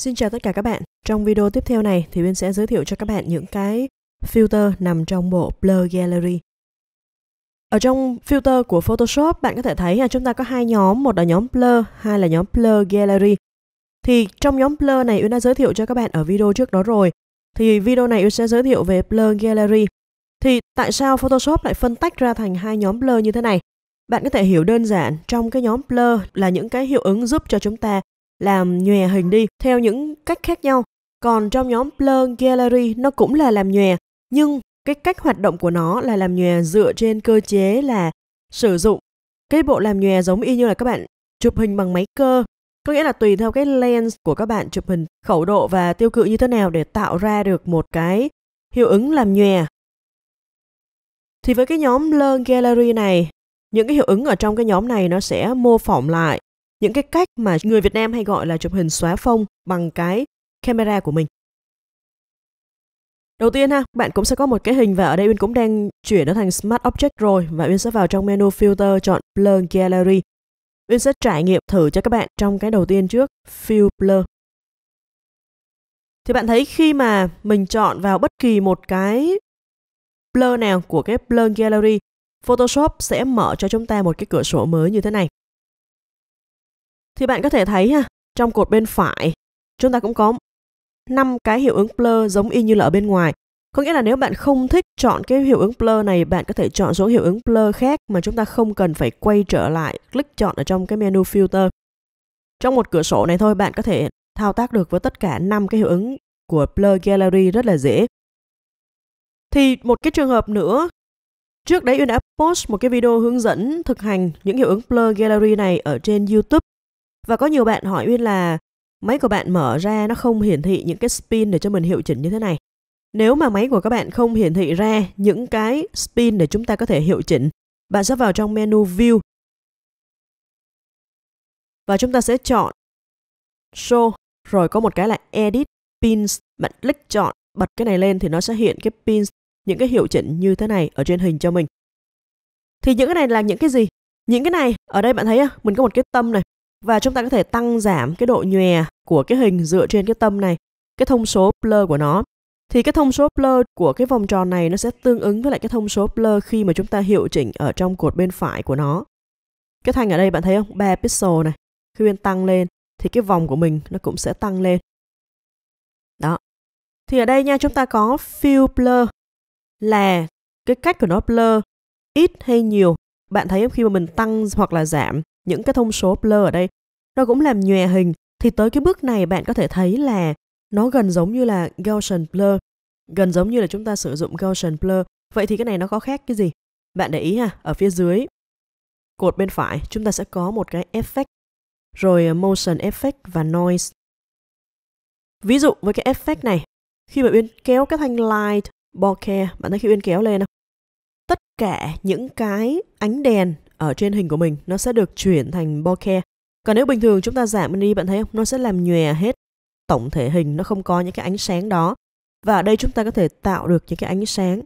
Xin chào tất cả các bạn. Trong video tiếp theo này thì Uyên sẽ giới thiệu cho các bạn những cái filter nằm trong bộ Blur Gallery. Ở trong filter của Photoshop, bạn có thể thấy là chúng ta có hai nhóm, một là nhóm Blur, hai là nhóm Blur Gallery. Thì trong nhóm Blur này Uyên đã giới thiệu cho các bạn ở video trước đó rồi. Thì video này Uyên sẽ giới thiệu về Blur Gallery. Thì tại sao Photoshop lại phân tách ra thành hai nhóm Blur như thế này? Bạn có thể hiểu đơn giản trong cái nhóm Blur là những cái hiệu ứng giúp cho chúng ta làm nhòe hình đi theo những cách khác nhau. Còn trong nhóm Blur Gallery nó cũng là làm nhòe, nhưng cái cách hoạt động của nó là làm nhòe dựa trên cơ chế là sử dụng cái bộ làm nhòe giống y như là các bạn chụp hình bằng máy cơ. Có nghĩa là tùy theo cái lens của các bạn chụp hình khẩu độ và tiêu cự như thế nào để tạo ra được một cái hiệu ứng làm nhòe. Thì với cái nhóm Learn Gallery này, những cái hiệu ứng ở trong cái nhóm này nó sẽ mô phỏng lại những cái cách mà người Việt Nam hay gọi là chụp hình xóa phông bằng cái camera của mình. Đầu tiên ha, bạn cũng sẽ có một cái hình và ở đây Uyên cũng đang chuyển nó thành Smart Object rồi và Uyên sẽ vào trong menu Filter chọn Blur Gallery. Uyên sẽ trải nghiệm thử cho các bạn trong cái đầu tiên trước, Fill Blur. Thì bạn thấy khi mà mình chọn vào bất kỳ một cái blur nào của cái Blur Gallery, Photoshop sẽ mở cho chúng ta một cái cửa sổ mới như thế này. Thì bạn có thể thấy ha, trong cột bên phải, chúng ta cũng có năm cái hiệu ứng blur giống y như là ở bên ngoài. Có nghĩa là nếu bạn không thích chọn cái hiệu ứng blur này, bạn có thể chọn số hiệu ứng blur khác mà chúng ta không cần phải quay trở lại, click chọn ở trong cái menu filter. Trong một cửa sổ này thôi, bạn có thể thao tác được với tất cả năm cái hiệu ứng của blur gallery rất là dễ. Thì một cái trường hợp nữa, trước đấy Uyên đã post một cái video hướng dẫn thực hành những hiệu ứng blur gallery này ở trên YouTube và có nhiều bạn hỏi Uyên là máy của bạn mở ra nó không hiển thị những cái spin để cho mình hiệu chỉnh như thế này. Nếu mà máy của các bạn không hiển thị ra những cái spin để chúng ta có thể hiệu chỉnh, bạn sẽ vào trong menu View và chúng ta sẽ chọn Show rồi có một cái là Edit Pins. Bạn click chọn bật cái này lên thì nó sẽ hiện cái pins những cái hiệu chỉnh như thế này ở trên hình cho mình. Thì những cái này là những cái gì? Những cái này, ở đây bạn thấy mình có một cái tâm này, và chúng ta có thể tăng giảm cái độ nhòe của cái hình dựa trên cái tâm này, cái thông số blur của nó. Thì cái thông số blur của cái vòng tròn này nó sẽ tương ứng với lại cái thông số blur khi mà chúng ta hiệu chỉnh ở trong cột bên phải của nó. Cái thanh ở đây bạn thấy không? 3 pixel này. Khi bên tăng lên thì cái vòng của mình nó cũng sẽ tăng lên. Đó. Thì ở đây nha, chúng ta có fill blur là cái cách của nó blur ít hay nhiều. Bạn thấy không? khi mà mình tăng hoặc là giảm những cái thông số blur ở đây nó cũng làm nhòe hình thì tới cái bước này bạn có thể thấy là nó gần giống như là Gaussian blur gần giống như là chúng ta sử dụng Gaussian blur vậy thì cái này nó có khác cái gì bạn để ý ha ở phía dưới cột bên phải chúng ta sẽ có một cái effect rồi uh, motion effect và noise ví dụ với cái effect này khi mà uyên kéo cái thanh light bokeh bạn thấy khi uyên kéo lên không tất cả những cái ánh đèn ở trên hình của mình nó sẽ được chuyển thành bokeh. Còn nếu bình thường chúng ta giảm đi bạn thấy không? Nó sẽ làm nhòe hết tổng thể hình nó không có những cái ánh sáng đó. Và ở đây chúng ta có thể tạo được những cái ánh sáng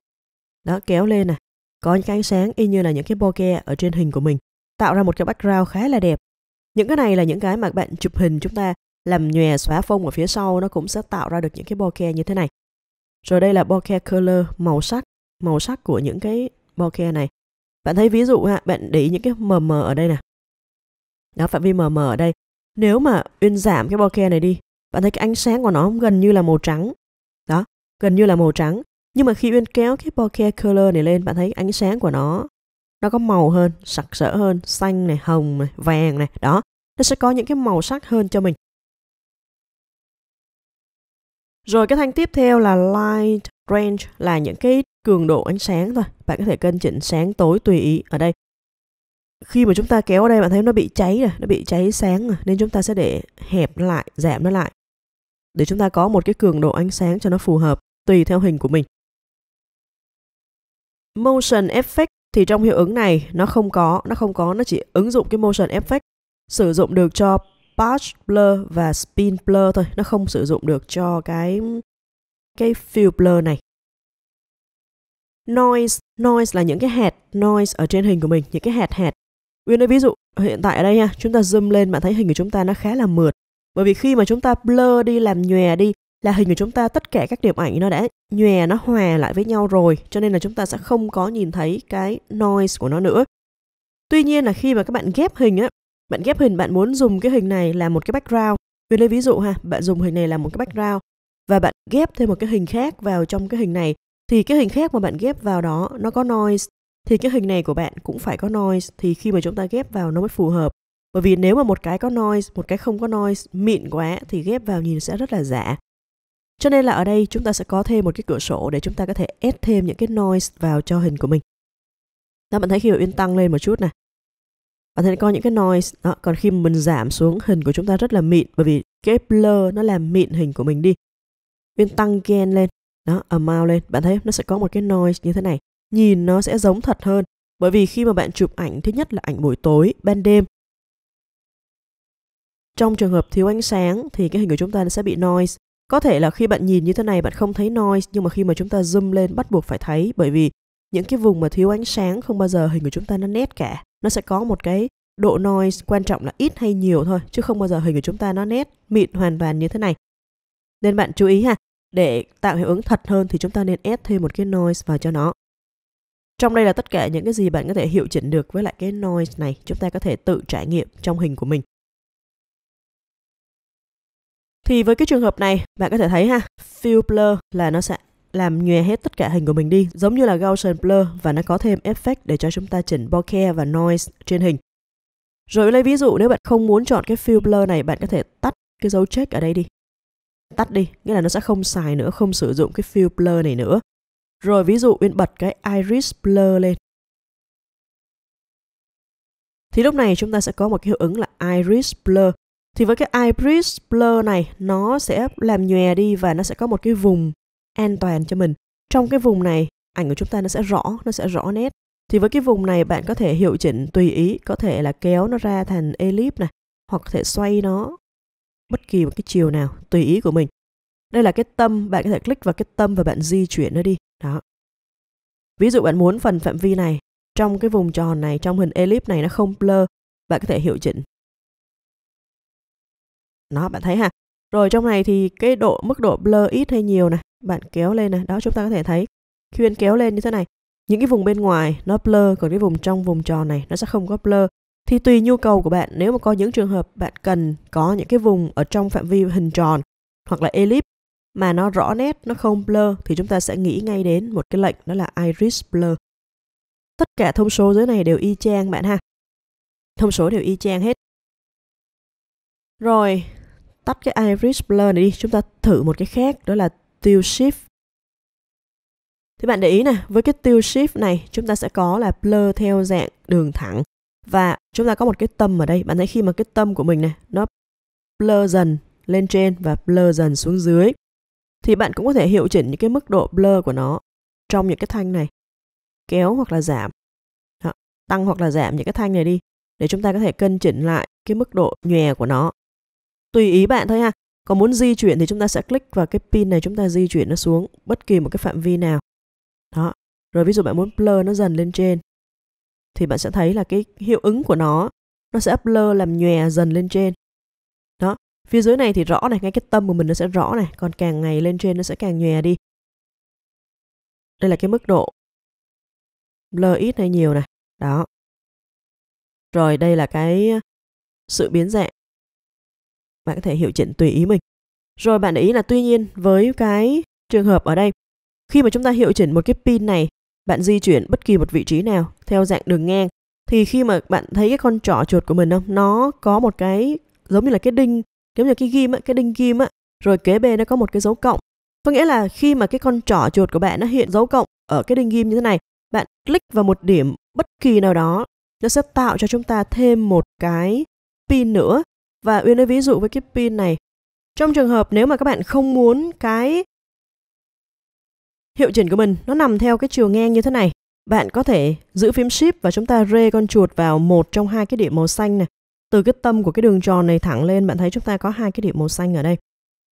đó kéo lên này. Có những cái ánh sáng y như là những cái bokeh ở trên hình của mình. Tạo ra một cái background khá là đẹp. Những cái này là những cái mà bạn chụp hình chúng ta làm nhòe xóa phông ở phía sau nó cũng sẽ tạo ra được những cái bokeh như thế này. Rồi đây là bokeh color, màu sắc, màu sắc của những cái bokeh này. Bạn thấy ví dụ ha, bạn để ý những cái mờ mờ ở đây nè. Đó, phạm vi mờ mờ ở đây. Nếu mà Uyên giảm cái bokeh này đi, bạn thấy cái ánh sáng của nó gần như là màu trắng. Đó, gần như là màu trắng. Nhưng mà khi Uyên kéo cái bokeh color này lên, bạn thấy ánh sáng của nó nó có màu hơn, sặc sỡ hơn, xanh này, hồng này, vàng này, đó. Nó sẽ có những cái màu sắc hơn cho mình. Rồi cái thanh tiếp theo là light range là những cái cường độ ánh sáng thôi. Bạn có thể cân chỉnh sáng tối tùy ý ở đây. Khi mà chúng ta kéo ở đây bạn thấy nó bị cháy rồi, nó bị cháy sáng rồi. Nên chúng ta sẽ để hẹp lại, giảm nó lại. Để chúng ta có một cái cường độ ánh sáng cho nó phù hợp tùy theo hình của mình. Motion effect thì trong hiệu ứng này nó không có, nó không có, nó chỉ ứng dụng cái motion effect sử dụng được cho patch blur và spin blur thôi, nó không sử dụng được cho cái cái fill blur này. Noise, noise là những cái hạt noise ở trên hình của mình, những cái hạt hạt. Uyên nói ví dụ hiện tại ở đây nha chúng ta zoom lên bạn thấy hình của chúng ta nó khá là mượt. Bởi vì khi mà chúng ta blur đi làm nhòe đi là hình của chúng ta tất cả các điểm ảnh nó đã nhòe nó hòa lại với nhau rồi cho nên là chúng ta sẽ không có nhìn thấy cái noise của nó nữa. Tuy nhiên là khi mà các bạn ghép hình á bạn ghép hình bạn muốn dùng cái hình này làm một cái background. Vì lấy ví dụ ha, bạn dùng hình này làm một cái background và bạn ghép thêm một cái hình khác vào trong cái hình này thì cái hình khác mà bạn ghép vào đó nó có noise thì cái hình này của bạn cũng phải có noise thì khi mà chúng ta ghép vào nó mới phù hợp. Bởi vì nếu mà một cái có noise, một cái không có noise, mịn quá thì ghép vào nhìn sẽ rất là giả. Cho nên là ở đây chúng ta sẽ có thêm một cái cửa sổ để chúng ta có thể add thêm những cái noise vào cho hình của mình. các bạn thấy khi mà Uyên tăng lên một chút này bạn thấy có những cái noise đó. còn khi mình giảm xuống hình của chúng ta rất là mịn bởi vì cái blur nó làm mịn hình của mình đi bên tăng gain lên đó amount lên bạn thấy nó sẽ có một cái noise như thế này nhìn nó sẽ giống thật hơn bởi vì khi mà bạn chụp ảnh thứ nhất là ảnh buổi tối ban đêm trong trường hợp thiếu ánh sáng thì cái hình của chúng ta sẽ bị noise có thể là khi bạn nhìn như thế này bạn không thấy noise nhưng mà khi mà chúng ta zoom lên bắt buộc phải thấy bởi vì những cái vùng mà thiếu ánh sáng không bao giờ hình của chúng ta nó nét cả nó sẽ có một cái độ noise quan trọng là ít hay nhiều thôi chứ không bao giờ hình của chúng ta nó nét mịn hoàn toàn như thế này nên bạn chú ý ha để tạo hiệu ứng thật hơn thì chúng ta nên ép thêm một cái noise vào cho nó trong đây là tất cả những cái gì bạn có thể hiệu chỉnh được với lại cái noise này chúng ta có thể tự trải nghiệm trong hình của mình thì với cái trường hợp này bạn có thể thấy ha fill blur là nó sẽ làm nhòe hết tất cả hình của mình đi, giống như là Gaussian Blur và nó có thêm effect để cho chúng ta chỉnh bokeh và noise trên hình. Rồi lấy ví dụ nếu bạn không muốn chọn cái fill blur này, bạn có thể tắt cái dấu check ở đây đi. Tắt đi, nghĩa là nó sẽ không xài nữa, không sử dụng cái fill blur này nữa. Rồi ví dụ Uyên bật cái iris blur lên. Thì lúc này chúng ta sẽ có một cái hiệu ứng là iris blur. Thì với cái iris blur này nó sẽ làm nhòe đi và nó sẽ có một cái vùng an toàn cho mình trong cái vùng này ảnh của chúng ta nó sẽ rõ nó sẽ rõ nét thì với cái vùng này bạn có thể hiệu chỉnh tùy ý có thể là kéo nó ra thành elip này hoặc có thể xoay nó bất kỳ một cái chiều nào tùy ý của mình đây là cái tâm bạn có thể click vào cái tâm và bạn di chuyển nó đi đó ví dụ bạn muốn phần phạm vi này trong cái vùng tròn này trong hình elip này nó không blur bạn có thể hiệu chỉnh nó bạn thấy ha rồi trong này thì cái độ mức độ blur ít hay nhiều này bạn kéo lên này đó chúng ta có thể thấy khi bên kéo lên như thế này những cái vùng bên ngoài nó blur còn cái vùng trong vùng tròn này nó sẽ không có blur thì tùy nhu cầu của bạn nếu mà có những trường hợp bạn cần có những cái vùng ở trong phạm vi hình tròn hoặc là ellipse mà nó rõ nét nó không blur thì chúng ta sẽ nghĩ ngay đến một cái lệnh đó là iris blur tất cả thông số dưới này đều y chang bạn ha thông số đều y chang hết rồi tắt cái iris blur này đi chúng ta thử một cái khác đó là tiêu shift. Thì bạn để ý này, với cái tiêu shift này chúng ta sẽ có là blur theo dạng đường thẳng và chúng ta có một cái tâm ở đây. Bạn thấy khi mà cái tâm của mình này nó blur dần lên trên và blur dần xuống dưới thì bạn cũng có thể hiệu chỉnh những cái mức độ blur của nó trong những cái thanh này kéo hoặc là giảm Đó, tăng hoặc là giảm những cái thanh này đi để chúng ta có thể cân chỉnh lại cái mức độ nhòe của nó tùy ý bạn thôi ha còn muốn di chuyển thì chúng ta sẽ click vào cái pin này chúng ta di chuyển nó xuống bất kỳ một cái phạm vi nào. Đó. Rồi ví dụ bạn muốn blur nó dần lên trên thì bạn sẽ thấy là cái hiệu ứng của nó nó sẽ blur làm nhòe dần lên trên. Đó. Phía dưới này thì rõ này, ngay cái tâm của mình nó sẽ rõ này, còn càng ngày lên trên nó sẽ càng nhòe đi. Đây là cái mức độ blur ít hay nhiều này. Đó. Rồi đây là cái sự biến dạng. Bạn có thể hiệu chỉnh tùy ý mình. Rồi bạn để ý là tuy nhiên với cái trường hợp ở đây, khi mà chúng ta hiệu chỉnh một cái pin này, bạn di chuyển bất kỳ một vị trí nào theo dạng đường ngang, thì khi mà bạn thấy cái con trỏ chuột của mình không, nó có một cái giống như là cái đinh, giống như cái ghim á, cái đinh ghim á, rồi kế bên nó có một cái dấu cộng. Có nghĩa là khi mà cái con trỏ chuột của bạn nó hiện dấu cộng ở cái đinh ghim như thế này, bạn click vào một điểm bất kỳ nào đó, nó sẽ tạo cho chúng ta thêm một cái pin nữa và Uyên lấy ví dụ với cái pin này. Trong trường hợp nếu mà các bạn không muốn cái hiệu chỉnh của mình nó nằm theo cái chiều ngang như thế này, bạn có thể giữ phím shift và chúng ta rê con chuột vào một trong hai cái điểm màu xanh này. Từ cái tâm của cái đường tròn này thẳng lên, bạn thấy chúng ta có hai cái điểm màu xanh ở đây.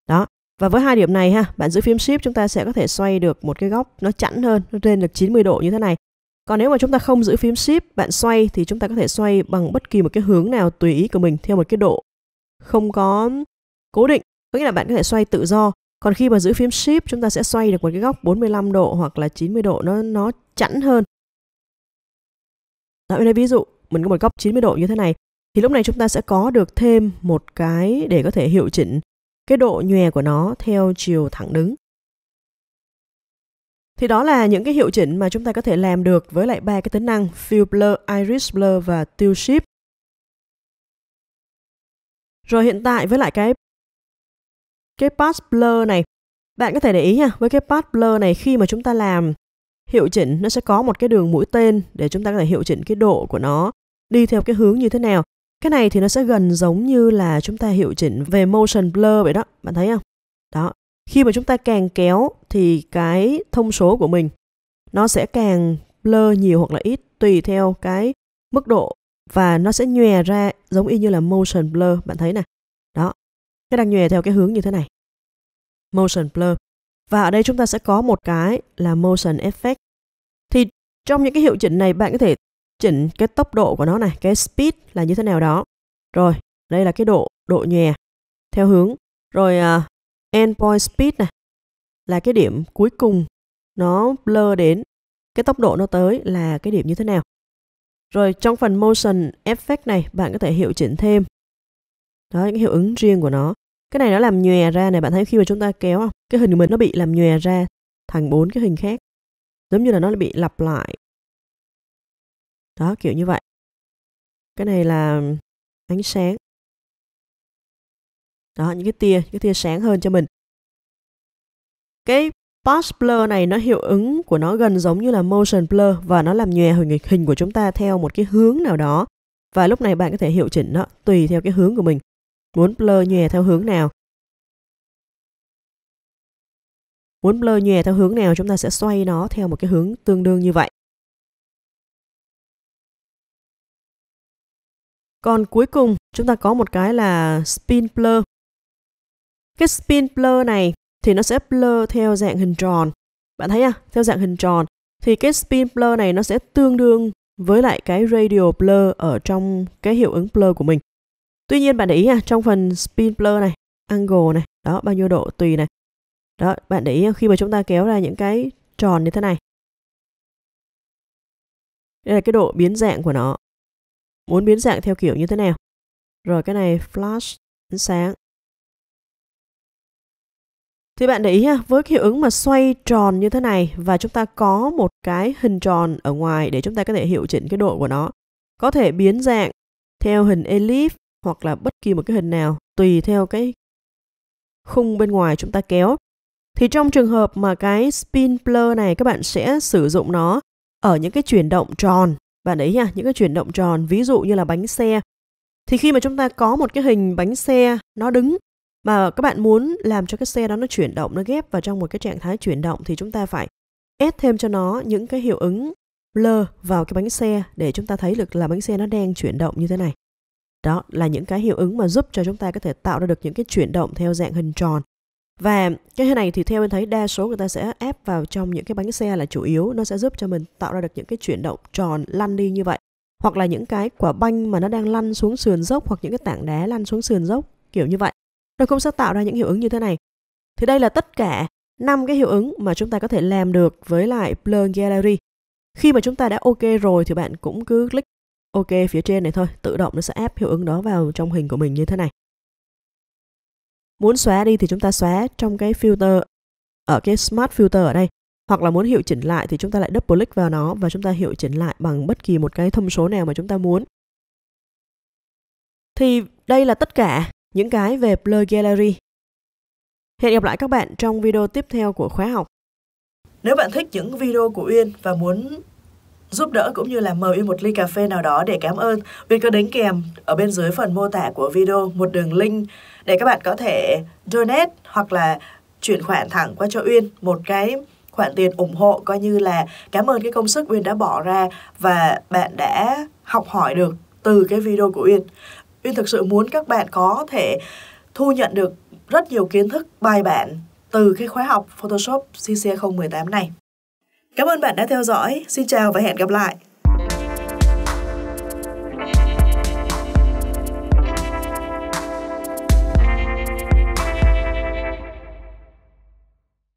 Đó, và với hai điểm này ha, bạn giữ phím shift chúng ta sẽ có thể xoay được một cái góc nó chẵn hơn, nó lên được 90 độ như thế này. Còn nếu mà chúng ta không giữ phím shift, bạn xoay thì chúng ta có thể xoay bằng bất kỳ một cái hướng nào tùy ý của mình theo một cái độ không có cố định có nghĩa là bạn có thể xoay tự do còn khi mà giữ phím shift chúng ta sẽ xoay được một cái góc 45 độ hoặc là 90 độ nó nó chẵn hơn Đó, bên đây ví dụ mình có một góc 90 độ như thế này thì lúc này chúng ta sẽ có được thêm một cái để có thể hiệu chỉnh cái độ nhòe của nó theo chiều thẳng đứng thì đó là những cái hiệu chỉnh mà chúng ta có thể làm được với lại ba cái tính năng Fill Blur, Iris Blur và Tilt Shift. Rồi hiện tại với lại cái cái path blur này, bạn có thể để ý nha, với cái path blur này khi mà chúng ta làm hiệu chỉnh nó sẽ có một cái đường mũi tên để chúng ta có thể hiệu chỉnh cái độ của nó đi theo cái hướng như thế nào. Cái này thì nó sẽ gần giống như là chúng ta hiệu chỉnh về motion blur vậy đó, bạn thấy không? Đó, khi mà chúng ta càng kéo thì cái thông số của mình nó sẽ càng blur nhiều hoặc là ít tùy theo cái mức độ và nó sẽ nhòe ra giống y như là motion blur bạn thấy này đó cái đang nhòe theo cái hướng như thế này motion blur và ở đây chúng ta sẽ có một cái là motion effect thì trong những cái hiệu chỉnh này bạn có thể chỉnh cái tốc độ của nó này cái speed là như thế nào đó rồi đây là cái độ độ nhòe theo hướng rồi uh, endpoint speed này là cái điểm cuối cùng nó blur đến cái tốc độ nó tới là cái điểm như thế nào rồi trong phần motion effect này bạn có thể hiệu chỉnh thêm. Đó những hiệu ứng riêng của nó. Cái này nó làm nhòe ra này bạn thấy khi mà chúng ta kéo không? Cái hình của mình nó bị làm nhòe ra thành bốn cái hình khác. Giống như là nó bị lặp lại. Đó kiểu như vậy. Cái này là ánh sáng. Đó những cái tia, những cái tia sáng hơn cho mình. Cái Post Blur này nó hiệu ứng của nó gần giống như là Motion Blur và nó làm nhòe hình hình của chúng ta theo một cái hướng nào đó. Và lúc này bạn có thể hiệu chỉnh nó tùy theo cái hướng của mình. Muốn blur nhòe theo hướng nào. Muốn blur nhòe theo hướng nào chúng ta sẽ xoay nó theo một cái hướng tương đương như vậy. Còn cuối cùng chúng ta có một cái là spin blur. Cái spin blur này thì nó sẽ blur theo dạng hình tròn. Bạn thấy à, theo dạng hình tròn thì cái spin blur này nó sẽ tương đương với lại cái radial blur ở trong cái hiệu ứng blur của mình. Tuy nhiên bạn để ý à, trong phần spin blur này, angle này, đó bao nhiêu độ tùy này. Đó, bạn để ý khi mà chúng ta kéo ra những cái tròn như thế này. Đây là cái độ biến dạng của nó. Muốn biến dạng theo kiểu như thế nào? Rồi cái này flash, ánh sáng. Thì bạn để ý ha, với cái hiệu ứng mà xoay tròn như thế này và chúng ta có một cái hình tròn ở ngoài để chúng ta có thể hiệu chỉnh cái độ của nó. Có thể biến dạng theo hình elip hoặc là bất kỳ một cái hình nào tùy theo cái khung bên ngoài chúng ta kéo. Thì trong trường hợp mà cái spin blur này các bạn sẽ sử dụng nó ở những cái chuyển động tròn. Bạn để ý nha, những cái chuyển động tròn ví dụ như là bánh xe. Thì khi mà chúng ta có một cái hình bánh xe nó đứng mà các bạn muốn làm cho cái xe đó nó chuyển động nó ghép vào trong một cái trạng thái chuyển động thì chúng ta phải ép thêm cho nó những cái hiệu ứng blur vào cái bánh xe để chúng ta thấy được là bánh xe nó đang chuyển động như thế này đó là những cái hiệu ứng mà giúp cho chúng ta có thể tạo ra được những cái chuyển động theo dạng hình tròn và cái này thì theo em thấy đa số người ta sẽ ép vào trong những cái bánh xe là chủ yếu nó sẽ giúp cho mình tạo ra được những cái chuyển động tròn lăn đi như vậy hoặc là những cái quả banh mà nó đang lăn xuống sườn dốc hoặc những cái tảng đá lăn xuống sườn dốc kiểu như vậy nó cũng sẽ tạo ra những hiệu ứng như thế này. Thì đây là tất cả năm cái hiệu ứng mà chúng ta có thể làm được với lại Blur Gallery. Khi mà chúng ta đã OK rồi thì bạn cũng cứ click OK phía trên này thôi, tự động nó sẽ áp hiệu ứng đó vào trong hình của mình như thế này. Muốn xóa đi thì chúng ta xóa trong cái filter, ở cái Smart Filter ở đây. Hoặc là muốn hiệu chỉnh lại thì chúng ta lại double click vào nó và chúng ta hiệu chỉnh lại bằng bất kỳ một cái thông số nào mà chúng ta muốn. Thì đây là tất cả những cái về Blur Gallery. Hẹn gặp lại các bạn trong video tiếp theo của khóa học. Nếu bạn thích những video của Uyên và muốn giúp đỡ cũng như là mời Uyên một ly cà phê nào đó để cảm ơn, Uyên có đính kèm ở bên dưới phần mô tả của video một đường link để các bạn có thể donate hoặc là chuyển khoản thẳng qua cho Uyên một cái khoản tiền ủng hộ coi như là cảm ơn cái công sức Uyên đã bỏ ra và bạn đã học hỏi được từ cái video của Uyên. Uyên thực sự muốn các bạn có thể thu nhận được rất nhiều kiến thức bài bản từ cái khóa học Photoshop CC018 này. Cảm ơn bạn đã theo dõi. Xin chào và hẹn gặp lại.